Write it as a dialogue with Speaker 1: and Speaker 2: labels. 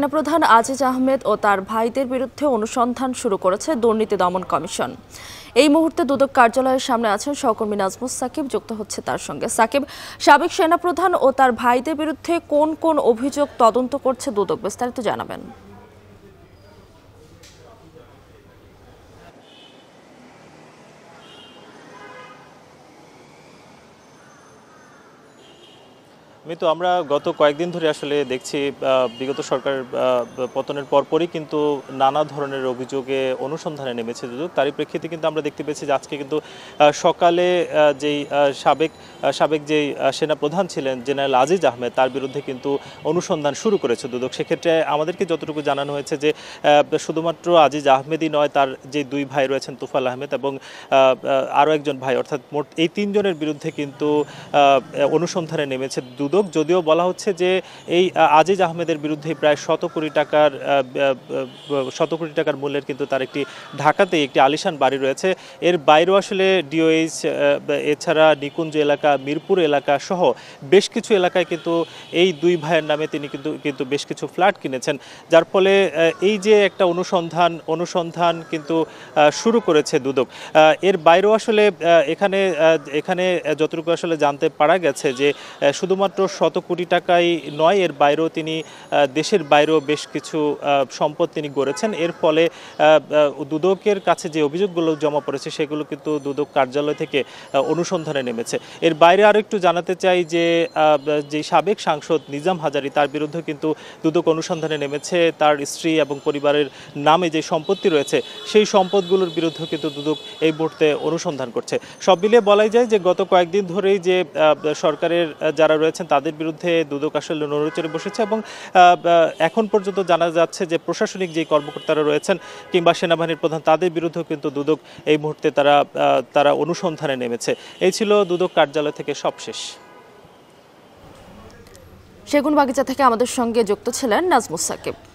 Speaker 1: সেনাপ্রধান আজিজ আহমেদ ও তার ভাইদের বিরুদ্ধে অনুসন্ধান শুরু করেছে দুর্নীতি দমন কমিশন এই মুহূর্তে দুদক কার্যালয়ের সামনে আছেন সহকর্মী নাজমুস সাকিব যুক্ত হচ্ছে তার সঙ্গে সাকিব সাবেক সেনাপ্রধান ও তার ভাইদের বিরুদ্ধে কোন কোন অভিযোগ তদন্ত করছে দুদক বিস্তারিত জানাবেন
Speaker 2: মিতু আমরা গত কয়েকদিন ধরে আসলে দেখছি বিগত সরকার পতনের পরপরই কিন্তু নানা ধরনের অভিযোগে অনুসন্ধানে নেমেছে দুদক তারই প্রেক্ষিতে কিন্তু আমরা দেখতে পেয়েছি যে আজকে কিন্তু সকালে যেই সাবেক সাবেক যেই সেনাপ্রধান ছিলেন জেনারেল আজিজ আহমেদ তার বিরুদ্ধে কিন্তু অনুসন্ধান শুরু করেছে দুদক সেক্ষেত্রে আমাদেরকে যতটুকু জানানো হয়েছে যে শুধুমাত্র আজিজ আহমেদই নয় তার যে দুই ভাই রয়েছেন তুফাল আহমেদ এবং আরও একজন ভাই অর্থাৎ মোট এই তিনজনের বিরুদ্ধে কিন্তু অনুসন্ধানে নেমেছে দুদক যদিও বলা হচ্ছে যে এই আজিজ আহমেদের বিরুদ্ধে প্রায় শত কোটি টাকার শত কোটি টাকার মূল্যের কিন্তু তার একটি ঢাকাতে একটি আলিশান বাড়ি রয়েছে এর বাইরেও আসলে ডিওএইচ এছাড়া নিকুঞ্জ এলাকা মিরপুর এলাকা সহ বেশ কিছু এলাকায় কিন্তু এই দুই ভাইয়ের নামে তিনি কিন্তু কিন্তু বেশ কিছু ফ্ল্যাট কিনেছেন যার ফলে এই যে একটা অনুসন্ধান অনুসন্ধান কিন্তু শুরু করেছে দুদক এর বাইরেও আসলে এখানে এখানে যতটুকু আসলে জানতে পারা গেছে যে শুধুমাত্র শত কোটি টাকাই নয় এর বাইরেও তিনি দেশের বাইরেও বেশ কিছু সম্পদ তিনি গড়েছেন এর ফলে দুদকের কাছে যে অভিযোগগুলো জমা পড়েছে সেগুলো কিন্তু দুদক কার্যালয় থেকে অনুসন্ধানে নেমেছে এর বাইরে আরও একটু জানাতে চাই যে যে সাবেক সাংসদ নিজাম হাজারি তার বিরুদ্ধে কিন্তু দুদক অনুসন্ধানে নেমেছে তার স্ত্রী এবং পরিবারের নামে যে সম্পত্তি রয়েছে সেই সম্পদগুলোর বিরুদ্ধে কিন্তু দুদক এই মুহূর্তে অনুসন্ধান করছে সব মিলিয়ে বলাই যায় যে গত কয়েকদিন ধরেই যে সরকারের যারা রয়েছেন তাদের বিরুদ্ধে দুদক আসলে নড়েচড়ে বসেছে এবং এখন পর্যন্ত জানা যাচ্ছে যে প্রশাসনিক যে কর্মকর্তারা রয়েছেন কিংবা সেনাবাহিনীর প্রধান তাদের বিরুদ্ধেও কিন্তু দুদক এই মুহূর্তে তারা তারা অনুসন্ধানে নেমেছে এই ছিল দুদক কার্যালয় থেকে সবশেষ
Speaker 1: সেগুন বাগিচা থেকে আমাদের সঙ্গে যুক্ত ছিলেন নাজমুস সাকিব